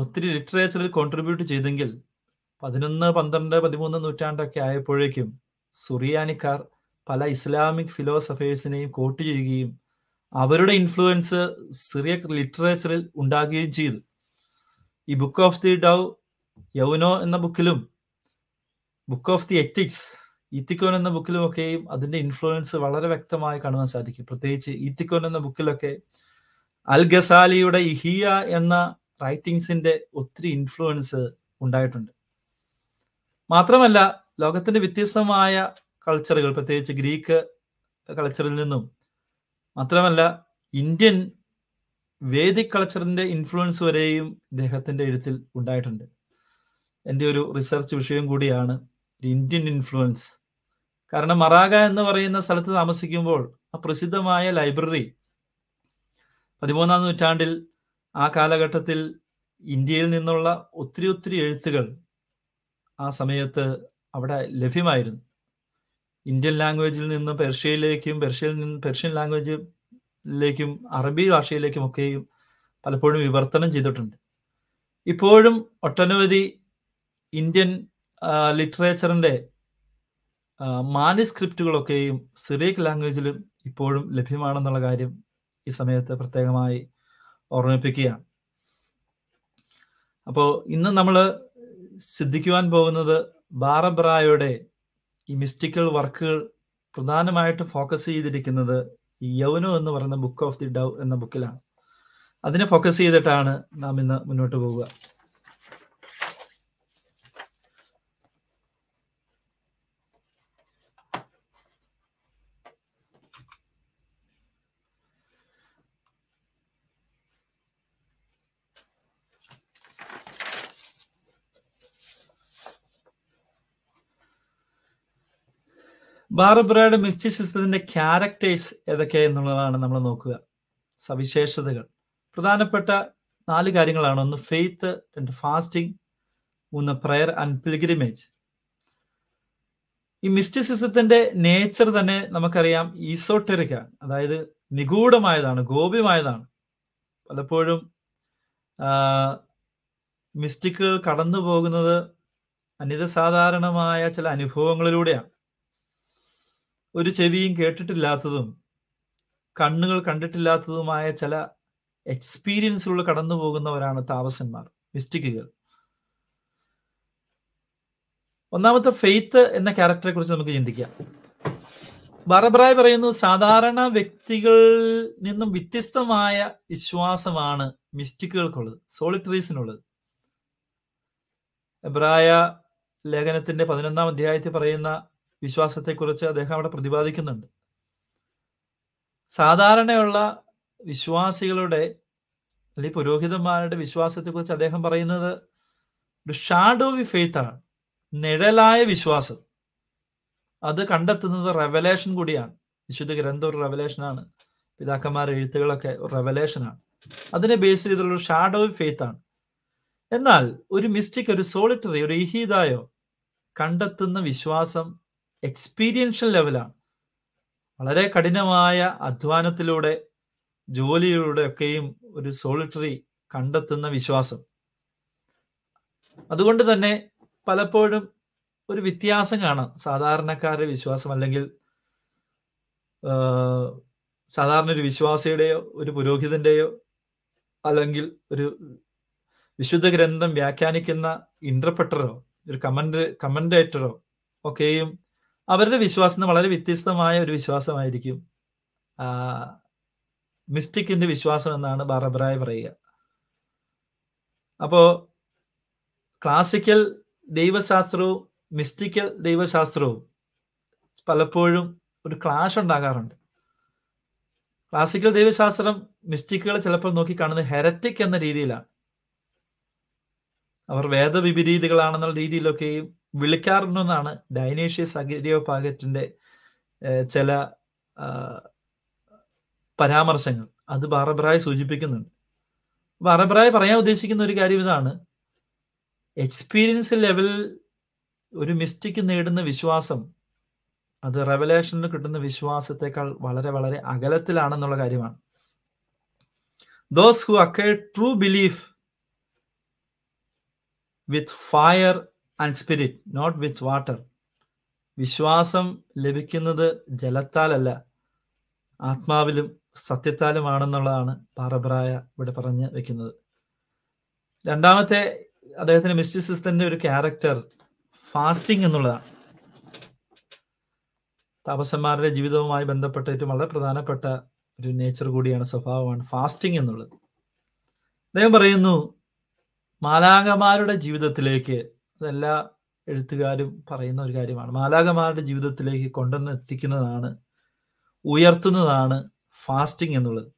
ഒത്തിരി ലിറ്ററേച്ചറിൽ കോൺട്രിബ്യൂട്ട് ചെയ്തെങ്കിൽ പതിനൊന്ന് പന്ത്രണ്ട് പതിമൂന്ന് നൂറ്റാണ്ടൊക്കെ ആയപ്പോഴേക്കും സുറിയാനിക്കാർ പല ഇസ്ലാമിക് ഫിലോസഫേഴ്സിനെയും കോട്ട് ചെയ്യുകയും അവരുടെ ഇൻഫ്ലുവൻസ് സിറിയക് ലിറ്ററേച്ചറിൽ ഉണ്ടാകുകയും ചെയ്തു ഈ ബുക്ക് ഓഫ് ദി ഡൗ യൗനോ എന്ന ബുക്കിലും ബുക്ക് ഓഫ് ദി എത്തിക്സ് ഈത്തിക്കോൻ എന്ന ബുക്കിലുമൊക്കെയും അതിന്റെ ഇൻഫ്ലുവൻസ് വളരെ വ്യക്തമായി കാണുവാൻ സാധിക്കും പ്രത്യേകിച്ച് ഈത്തിക്കോൻ എന്ന ബുക്കിലൊക്കെ അൽ ഗസാലിയുടെ ഇഹിയ എന്ന റൈറ്റിങ്സിന്റെ ഒത്തിരി ഇൻഫ്ലുവൻസ് ഉണ്ടായിട്ടുണ്ട് മാത്രമല്ല ലോകത്തിന്റെ വ്യത്യസ്തമായ കൾച്ചറുകൾ പ്രത്യേകിച്ച് ഗ്രീക്ക് കൾച്ചറിൽ നിന്നും മാത്രമല്ല ഇന്ത്യൻ വേദിക് കൾച്ചറിന്റെ ഇൻഫ്ലുവൻസ് വരെയും ഇദ്ദേഹത്തിന്റെ എഴുത്തിൽ ഉണ്ടായിട്ടുണ്ട് എൻ്റെ ഒരു റിസർച്ച് വിഷയം കൂടിയാണ് ഇന്ത്യൻ ഇൻഫ്ലുവൻസ് കാരണം മറാഗ എന്ന് പറയുന്ന സ്ഥലത്ത് താമസിക്കുമ്പോൾ ആ പ്രസിദ്ധമായ ലൈബ്രറി പതിമൂന്നാം നൂറ്റാണ്ടിൽ ആ കാലഘട്ടത്തിൽ ഇന്ത്യയിൽ നിന്നുള്ള ഒത്തിരി ഒത്തിരി എഴുത്തുകൾ ആ സമയത്ത് അവിടെ ലഭ്യമായിരുന്നു ഇന്ത്യൻ ലാംഗ്വേജിൽ നിന്ന് പെർഷ്യയിലേക്കും പെർഷ്യയിൽ നിന്ന് പെർഷ്യൻ ലാംഗ്വേജിലേക്കും അറബി ഭാഷയിലേക്കും ഒക്കെയും പലപ്പോഴും വിവർത്തനം ചെയ്തിട്ടുണ്ട് ഇപ്പോഴും ഒട്ടനവധി ഇന്ത്യൻ ലിറ്ററേച്ചറിൻ്റെ മാനുസ്ക്രിപ്റ്റുകളൊക്കെയും സിറിയക് ലാംഗ്വേജിലും ഇപ്പോഴും ലഭ്യമാണെന്നുള്ള കാര്യം ഈ സമയത്ത് പ്രത്യേകമായി ഓർമ്മിപ്പിക്കുകയാണ് അപ്പോൾ ഇന്ന് നമ്മൾ ശ്രദ്ധിക്കുവാൻ പോകുന്നത് ബാറബ്രായുടെ ഈ മിസ്റ്റിക്കൽ വർക്കുകൾ പ്രധാനമായിട്ട് ഫോക്കസ് ചെയ്തിരിക്കുന്നത് യൗനോ എന്ന് പറയുന്ന ബുക്ക് ഓഫ് ദി ഡവ് എന്ന ബുക്കിലാണ് അതിനെ ഫോക്കസ് ചെയ്തിട്ടാണ് നാം ഇന്ന് മുന്നോട്ട് പോവുക ബാർബറയുടെ മിസ്റ്റിസിസത്തിന്റെ ക്യാരക്ടേഴ്സ് ഏതൊക്കെയെന്നുള്ളതാണ് എന്നുള്ളതാണ് നമ്മൾ നോക്കുക സവിശേഷതകൾ പ്രധാനപ്പെട്ട നാല് കാര്യങ്ങളാണ് ഒന്ന് ഫെയ്ത്ത് രണ്ട് ഫാസ്റ്റിംഗ് മൂന്ന് പ്രയർ ആൻഡ് പിൽഗ്രിമേജ് ഈ മിസ്റ്റിസിസത്തിന്റെ നേച്ചർ തന്നെ നമുക്കറിയാം ഈസോട്ടെറിക്കാണ് അതായത് നിഗൂഢമായതാണ് ഗോപ്യമായതാണ് പലപ്പോഴും മിസ്റ്റിക്കുകൾ കടന്നു പോകുന്നത് അനിതസാധാരണമായ ചില അനുഭവങ്ങളിലൂടെയാണ് ഒരു ചെവിയും കേട്ടിട്ടില്ലാത്തതും കണ്ണുകൾ കണ്ടിട്ടില്ലാത്തതുമായ ചില എക്സ്പീരിയൻസിലൂടെ കടന്നു പോകുന്നവരാണ് താമസന്മാർ മിസ്റ്റിക്കുകൾ ഒന്നാമത്തെ ഫെയ്ത്ത് എന്ന ക്യാരക്ടറെ കുറിച്ച് നമുക്ക് ചിന്തിക്കാം ബറബ്രായ് പറയുന്നു സാധാരണ വ്യക്തികളിൽ നിന്നും വ്യത്യസ്തമായ വിശ്വാസമാണ് മിസ്റ്റിക്കുകൾക്കുള്ളത് സോളിറ്ററീസിനുള്ളത് എബ്രായ ലേഖനത്തിന്റെ പതിനൊന്നാം അധ്യായത്തിൽ പറയുന്ന വിശ്വാസത്തെക്കുറിച്ച് അദ്ദേഹം അവിടെ പ്രതിപാദിക്കുന്നുണ്ട് സാധാരണയുള്ള വിശ്വാസികളുടെ അല്ലെങ്കിൽ പുരോഹിതന്മാരുടെ വിശ്വാസത്തെക്കുറിച്ച് അദ്ദേഹം പറയുന്നത് ഒരു ഷാഡോ വി ഫെയ്ത്താണ് നിഴലായ വിശ്വാസം അത് കണ്ടെത്തുന്നത് റെവലേഷൻ കൂടിയാണ് വിശുദ്ധ ഗ്രന്ഥ ഒരു റെവലേഷനാണ് പിതാക്കന്മാരുടെ എഴുത്തുകളൊക്കെ ഒരു റെവലേഷനാണ് അതിനെ ബേസ് ചെയ്തുള്ള ഷാഡോ വി ഫെയ്ത്ത് ആണ് എന്നാൽ ഒരു മിസ്റ്റിക് ഒരു സോളിറ്ററി ഒരു ഇഹീതായോ കണ്ടെത്തുന്ന വിശ്വാസം എക്സ്പീരിയൻഷ്യൽ ലെവലാണ് വളരെ കഠിനമായ അധ്വാനത്തിലൂടെ ജോലിയിലൂടെ ഒക്കെയും ഒരു സോളിറ്ററി കണ്ടെത്തുന്ന വിശ്വാസം അതുകൊണ്ട് തന്നെ പലപ്പോഴും ഒരു വ്യത്യാസം കാണാം സാധാരണക്കാരുടെ വിശ്വാസം അല്ലെങ്കിൽ സാധാരണ ഒരു വിശ്വാസിയുടെയോ ഒരു പുരോഹിതന്റെയോ അല്ലെങ്കിൽ ഒരു വിശുദ്ധ ഗ്രന്ഥം വ്യാഖ്യാനിക്കുന്ന ഇന്റർപ്രറ്ററോ ഒരു കമന്റ് കമന്റേറ്ററോ ഒക്കെയും അവരുടെ വിശ്വാസം വളരെ വ്യത്യസ്തമായ ഒരു വിശ്വാസമായിരിക്കും മിസ്റ്റിക്കിന്റെ വിശ്വാസം എന്നാണ് ബാറബ്രായ പറയുക അപ്പോൾ ക്ലാസിക്കൽ ദൈവശാസ്ത്രവും മിസ്റ്റിക്കൽ ദൈവശാസ്ത്രവും പലപ്പോഴും ഒരു ക്ലാഷ് ഉണ്ടാകാറുണ്ട് ക്ലാസിക്കൽ ദൈവശാസ്ത്രം മിസ്റ്റിക്കുകളെ ചിലപ്പോൾ നോക്കി കാണുന്നത് ഹെരറ്റിക് എന്ന രീതിയിലാണ് അവർ വേദവിപരീതികളാണെന്നുള്ള രീതിയിലൊക്കെയും വിളിക്കാറുണ്ടെന്നാണ് ഡൈനേഷ്യസ് അഗ്രിയോ പാകറ്റിന്റെ ചില പരാമർശങ്ങൾ അത് ബാറബ്രായ സൂചിപ്പിക്കുന്നുണ്ട് ബാറബ്രായ പറയാൻ ഉദ്ദേശിക്കുന്ന ഒരു കാര്യം ഇതാണ് എക്സ്പീരിയൻസ് ലെവൽ ഒരു മിസ്റ്റിക്ക് നേടുന്ന വിശ്വാസം അത് റെവലേഷനിൽ കിട്ടുന്ന വിശ്വാസത്തെക്കാൾ വളരെ വളരെ അകലത്തിലാണെന്നുള്ള കാര്യമാണ് ദോസ് ഹു അക്കേ true belief with fire and spirit not with water വിശ്വാസം ലഭിക്കുന്നത് ജലത്താലല്ല ആത്മാവിലും സത്യത്താലുമാണെന്നുള്ളതാണ് പാറബ്രായ ഇവിടെ പറഞ്ഞ് വെക്കുന്നത് രണ്ടാമത്തെ അദ്ദേഹത്തിന്റെ മിസ്റ്റിസിസ്തന്റെ ഒരു ക്യാരക്ടർ ഫാസ്റ്റിംഗ് എന്നുള്ളതാണ് താപസന്മാരുടെ ജീവിതവുമായി ബന്ധപ്പെട്ട ഏറ്റവും വളരെ പ്രധാനപ്പെട്ട ഒരു നേച്ചർ കൂടിയാണ് സ്വഭാവമാണ് ഫാസ്റ്റിംഗ് എന്നുള്ളത് അദ്ദേഹം പറയുന്നു മാലാകമാരുടെ ജീവിതത്തിലേക്ക് അതെല്ലാ എഴുത്തുകാരും പറയുന്ന ഒരു കാര്യമാണ് മാലാകമാരുടെ ജീവിതത്തിലേക്ക് കൊണ്ടുവന്ന് എത്തിക്കുന്നതാണ് ഉയർത്തുന്നതാണ് ഫാസ്റ്റിംഗ് എന്നുള്ളത്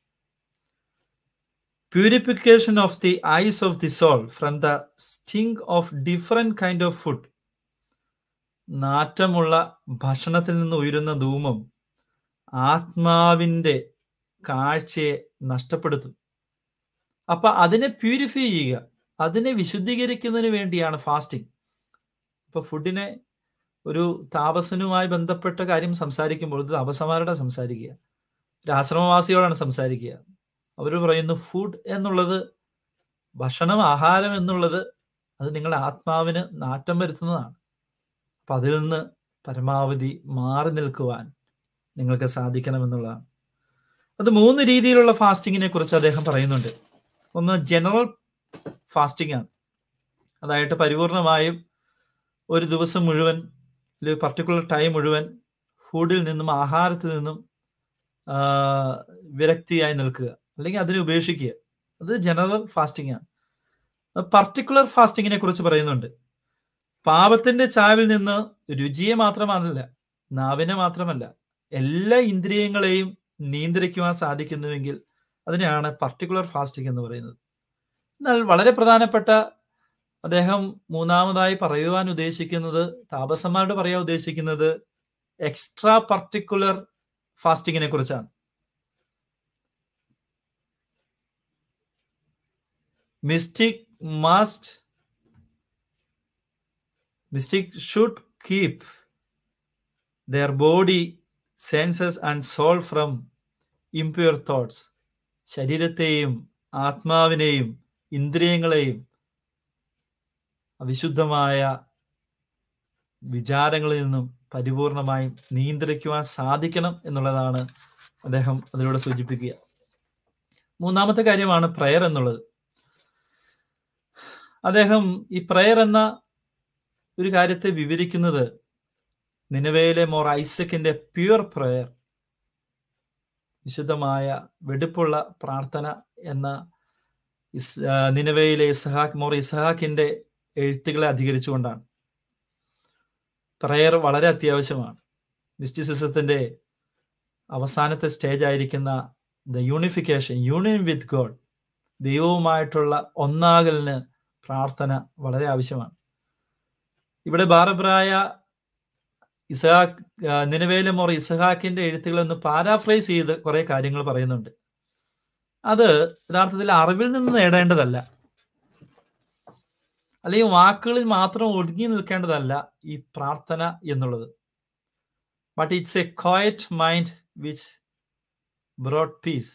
purification of the eyes of the soul from the stink of different kind of food നാറ്റമുള്ള ഭക്ഷണത്തിൽ നിന്ന് ഉയരുന്ന ധൂമം ആത്മാവിൻ്റെ കാഴ്ചയെ നഷ്ടപ്പെടുത്തും അപ്പം അതിനെ പ്യൂരിഫൈ ചെയ്യുക അതിനെ വിശുദ്ധീകരിക്കുന്നതിന് വേണ്ടിയാണ് ഫാസ്റ്റിംഗ് ഇപ്പൊ ഫുഡിനെ ഒരു താപസനുമായി ബന്ധപ്പെട്ട കാര്യം സംസാരിക്കുമ്പോൾ ഇത് താപസന്മാരുടെ സംസാരിക്കുക ഒരു ആശ്രമവാസിയോടാണ് സംസാരിക്കുക അവർ പറയുന്നു ഫുഡ് എന്നുള്ളത് ഭക്ഷണം ആഹാരം എന്നുള്ളത് അത് നിങ്ങളുടെ ആത്മാവിന് നാറ്റം വരുത്തുന്നതാണ് അപ്പൊ അതിൽ നിന്ന് പരമാവധി മാറി നിൽക്കുവാൻ നിങ്ങൾക്ക് സാധിക്കണമെന്നുള്ളതാണ് അത് മൂന്ന് രീതിയിലുള്ള ഫാസ്റ്റിങ്ങിനെ കുറിച്ച് അദ്ദേഹം പറയുന്നുണ്ട് ഒന്ന് ജനറൽ ഫാസ്റ്റിംഗ് ആണ് അതായത് പരിപൂർണമായും ഒരു ദിവസം മുഴുവൻ അല്ലെങ്കിൽ പർട്ടിക്കുലർ ടൈം മുഴുവൻ ഫുഡിൽ നിന്നും ആഹാരത്തിൽ നിന്നും വിരക്തിയായി നിൽക്കുക അല്ലെങ്കിൽ അതിനെ ഉപേക്ഷിക്കുക അത് ജനറൽ ഫാസ്റ്റിംഗ് ആണ് പർട്ടിക്കുലർ ഫാസ്റ്റിങ്ങിനെ കുറിച്ച് പറയുന്നുണ്ട് പാപത്തിന്റെ ചാവിൽ നിന്ന് രുചിയെ മാത്രമാണല്ല നാവിനെ മാത്രമല്ല എല്ലാ ഇന്ദ്രിയങ്ങളെയും നിയന്ത്രിക്കുവാൻ സാധിക്കുന്നുവെങ്കിൽ അതിനെയാണ് പർട്ടിക്കുലർ ഫാസ്റ്റിംഗ് എന്ന് പറയുന്നത് എന്നാൽ വളരെ പ്രധാനപ്പെട്ട അദ്ദേഹം മൂന്നാമതായി പറയുവാൻ ഉദ്ദേശിക്കുന്നത് താപസന്മാരോട് പറയാൻ ഉദ്ദേശിക്കുന്നത് എക്സ്ട്രാ പർട്ടിക്കുലർ ഫാസ്റ്റിങ്ങിനെ കുറിച്ചാണ് mystic must mystic should keep their body senses and soul from impure thoughts ശരീരത്തെയും ആത്മാവിനെയും ഇന്ദ്രിയങ്ങളെയും അവിശുദ്ധമായ വിചാരങ്ങളിൽ നിന്നും പരിപൂർണമായും നിയന്ത്രിക്കുവാൻ സാധിക്കണം എന്നുള്ളതാണ് അദ്ദേഹം അതിലൂടെ സൂചിപ്പിക്കുക മൂന്നാമത്തെ കാര്യമാണ് പ്രയർ എന്നുള്ളത് അദ്ദേഹം ഈ പ്രയർ എന്ന ഒരു കാര്യത്തെ വിവരിക്കുന്നത് നിലവയിലെ മോർ ഐസക്കിന്റെ പ്യുവർ പ്രയർ വിശുദ്ധമായ വെടുപ്പുള്ള പ്രാർത്ഥന എന്ന ഇസ് നിനവയിലെ ഇസ്ഹാഖ് മോർ ഇസ്ഹാഖിന്റെ എഴുത്തുകളെ അധികരിച്ചുകൊണ്ടാണ് പ്രയർ വളരെ അത്യാവശ്യമാണ് മിസ്റ്റിസിസത്തിന്റെ അവസാനത്തെ സ്റ്റേജ് ആയിരിക്കുന്ന the unification union with God ദൈവവുമായിട്ടുള്ള ഒന്നാകലിന് പ്രാർത്ഥന വളരെ ആവശ്യമാണ് ഇവിടെ ബാറബ്രായ ഇസഹാഖ് നിലവേലം ഓർ ഇസഹാക്കിന്റെ എഴുത്തുകളൊന്ന് പാരാഫ്രൈസ് ചെയ്ത് കുറെ കാര്യങ്ങൾ പറയുന്നുണ്ട് അത് യഥാർത്ഥത്തിൽ അറിവിൽ നിന്ന് നേടേണ്ടതല്ല അല്ലെങ്കിൽ വാക്കുകളിൽ മാത്രം ഒതുങ്ങി നിൽക്കേണ്ടതല്ല ഈ പ്രാർത്ഥന എന്നുള്ളത് but it's a quiet mind which brought peace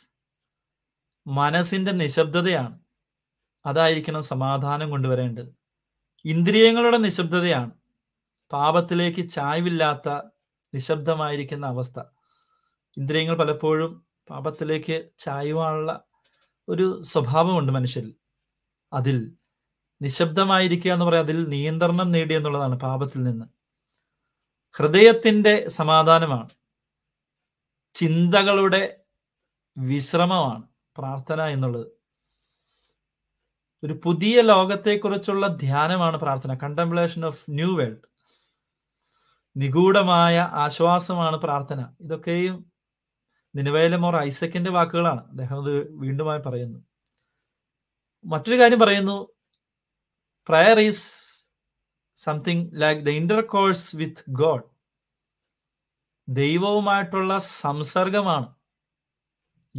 മനസ്സിന്റെ നിശബ്ദതയാണ് അതായിരിക്കണം സമാധാനം കൊണ്ടുവരേണ്ടത് ഇന്ദ്രിയങ്ങളുടെ നിശബ്ദതയാണ് പാപത്തിലേക്ക് ചായ്വില്ലാത്ത നിശബ്ദമായിരിക്കുന്ന അവസ്ഥ ഇന്ദ്രിയങ്ങൾ പലപ്പോഴും പാപത്തിലേക്ക് ചായുവാനുള്ള ഒരു സ്വഭാവമുണ്ട് മനുഷ്യരിൽ അതിൽ നിശബ്ദമായിരിക്കുക എന്ന് പറയാം അതിൽ നിയന്ത്രണം നേടി എന്നുള്ളതാണ് പാപത്തിൽ നിന്ന് ഹൃദയത്തിൻ്റെ സമാധാനമാണ് ചിന്തകളുടെ വിശ്രമമാണ് പ്രാർത്ഥന എന്നുള്ളത് ഒരു പുതിയ ലോകത്തെക്കുറിച്ചുള്ള ധ്യാനമാണ് പ്രാർത്ഥന കണ്ടംപ്ലേഷൻ ഓഫ് ന്യൂ വേൾഡ് നിഗൂഢമായ ആശ്വാസമാണ് പ്രാർത്ഥന ഇതൊക്കെയും നിലവയിലെ മോർ ഐസക്കിന്റെ വാക്കുകളാണ് അദ്ദേഹം അത് വീണ്ടുമായി പറയുന്നു മറ്റൊരു കാര്യം പറയുന്നു prayer is something like the intercourse with God ദൈവവുമായിട്ടുള്ള സംസർഗമാണ്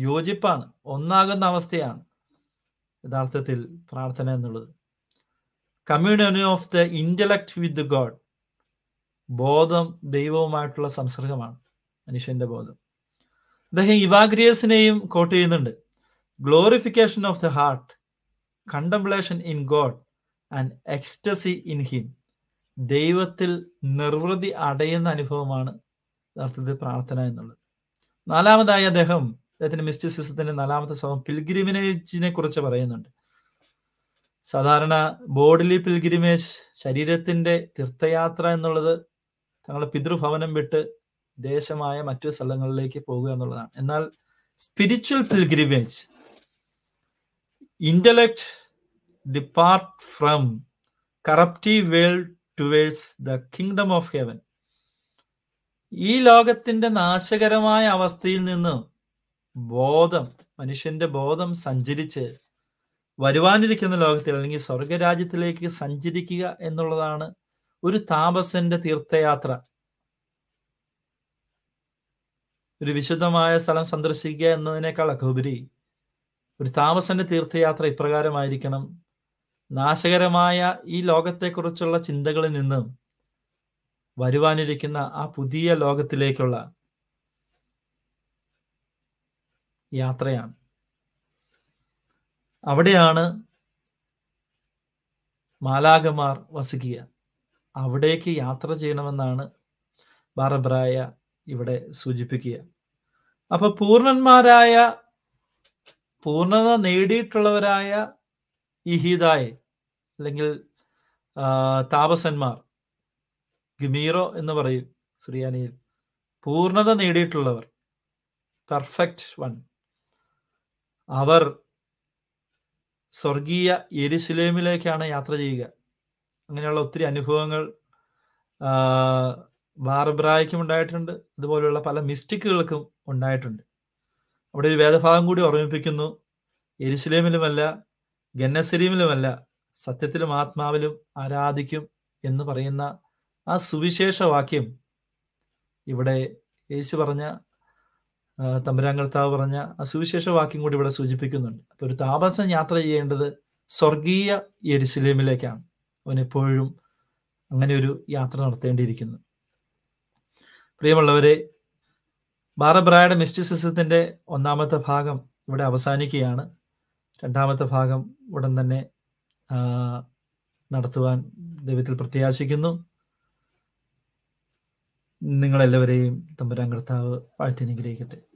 യോജിപ്പാണ് ഒന്നാകുന്ന അവസ്ഥയാണ് യഥാർത്ഥത്തിൽ പ്രാർത്ഥന എന്നുള്ളത് communion of the intellect with God ബോധം ദൈവവുമായിട്ടുള്ള സംസർഗമാണ് മനുഷ്യന്റെ ബോധം അദ്ദേഹം ഇവാഗ്രിയസിനെയും കോട്ട് ചെയ്യുന്നുണ്ട് glorification of the heart contemplation in God and ecstasy in him ദൈവത്തിൽ നിർവൃതി അടയുന്ന അനുഭവമാണ് യഥാർത്ഥത്തിൽ പ്രാർത്ഥന എന്നുള്ളത് നാലാമതായി അദ്ദേഹം അദ്ദേഹത്തിന്റെ മിസ്റ്റിസിസത്തിന്റെ നാലാമത്തെ സ്വഭാവം പിൽഗ്രിമിനേജിനെ കുറിച്ച് പറയുന്നുണ്ട് സാധാരണ ബോഡിലി പിൽഗ്രിമേജ് ശരീരത്തിന്റെ തീർത്ഥയാത്ര എന്നുള്ളത് തങ്ങളുടെ പിതൃഭവനം വിട്ട് ദേശമായ മറ്റു സ്ഥലങ്ങളിലേക്ക് പോകുക എന്നുള്ളതാണ് എന്നാൽ spiritual pilgrimage intellect depart from corruptive world towards the kingdom of heaven ഈ ലോകത്തിന്റെ നാശകരമായ അവസ്ഥയിൽ നിന്ന് ബോധം മനുഷ്യന്റെ ബോധം സഞ്ചരിച്ച് വരുവാനിരിക്കുന്ന ലോകത്തിൽ അല്ലെങ്കിൽ സ്വർഗരാജ്യത്തിലേക്ക് സഞ്ചരിക്കുക എന്നുള്ളതാണ് ഒരു താമസന്റെ തീർത്ഥയാത്ര ഒരു വിശുദ്ധമായ സ്ഥലം സന്ദർശിക്കുക എന്നതിനേക്കാളൊക്കെ ഉപരി ഒരു താമസന്റെ തീർത്ഥയാത്ര ഇപ്രകാരമായിരിക്കണം നാശകരമായ ഈ ലോകത്തെക്കുറിച്ചുള്ള ചിന്തകളിൽ നിന്ന് വരുവാനിരിക്കുന്ന ആ പുതിയ ലോകത്തിലേക്കുള്ള യാത്രയാണ് അവിടെയാണ് മാലാകമാർ വസിക്കുക അവിടേക്ക് യാത്ര ചെയ്യണമെന്നാണ് ബാറബ്രായ ഇവിടെ സൂചിപ്പിക്കുക അപ്പൊ പൂർണ്ണന്മാരായ പൂർണത നേടിയിട്ടുള്ളവരായ ഇഹിതായെ അല്ലെങ്കിൽ താപസന്മാർ ഗമീറോ എന്ന് പറയും സുറിയാനിയിൽ പൂർണത നേടിയിട്ടുള്ളവർ പെർഫെക്റ്റ് വൺ അവർ സ്വർഗീയ എരിശിലേമിലേക്കാണ് യാത്ര ചെയ്യുക അങ്ങനെയുള്ള ഒത്തിരി അനുഭവങ്ങൾ ബാർബ്രായ്ക്കും ഉണ്ടായിട്ടുണ്ട് അതുപോലെയുള്ള പല മിസ്റ്റിക്കുകൾക്കും ഉണ്ടായിട്ടുണ്ട് അവിടെ ഒരു വേദഭാഗം കൂടി ഓർമ്മിപ്പിക്കുന്നു എരിശിലേമിലുമല്ല ഗന്നസരീമിലുമല്ല സത്യത്തിലും ആത്മാവിലും ആരാധിക്കും എന്ന് പറയുന്ന ആ സുവിശേഷ വാക്യം ഇവിടെ യേശു പറഞ്ഞ തമ്പുരാൻ പറഞ്ഞ ആ സുവിശേഷ വാക്യം കൂടി ഇവിടെ സൂചിപ്പിക്കുന്നുണ്ട് അപ്പോൾ ഒരു താപസം യാത്ര ചെയ്യേണ്ടത് സ്വർഗീയ എരിശിലേമിലേക്കാണ് അവൻ എപ്പോഴും അങ്ങനെ ഒരു യാത്ര നടത്തേണ്ടിയിരിക്കുന്നു പ്രിയമുള്ളവരെ ബാറബ്രായുടെ മിസ്റ്റിസിസത്തിൻ്റെ ഒന്നാമത്തെ ഭാഗം ഇവിടെ അവസാനിക്കുകയാണ് രണ്ടാമത്തെ ഭാഗം ഉടൻ തന്നെ നടത്തുവാൻ ദൈവത്തിൽ പ്രത്യാശിക്കുന്നു നിങ്ങളെല്ലാവരെയും തമ്പുരാൻ കർത്താവ് വാഴ്ത്തിനുഗ്രഹിക്കട്ടെ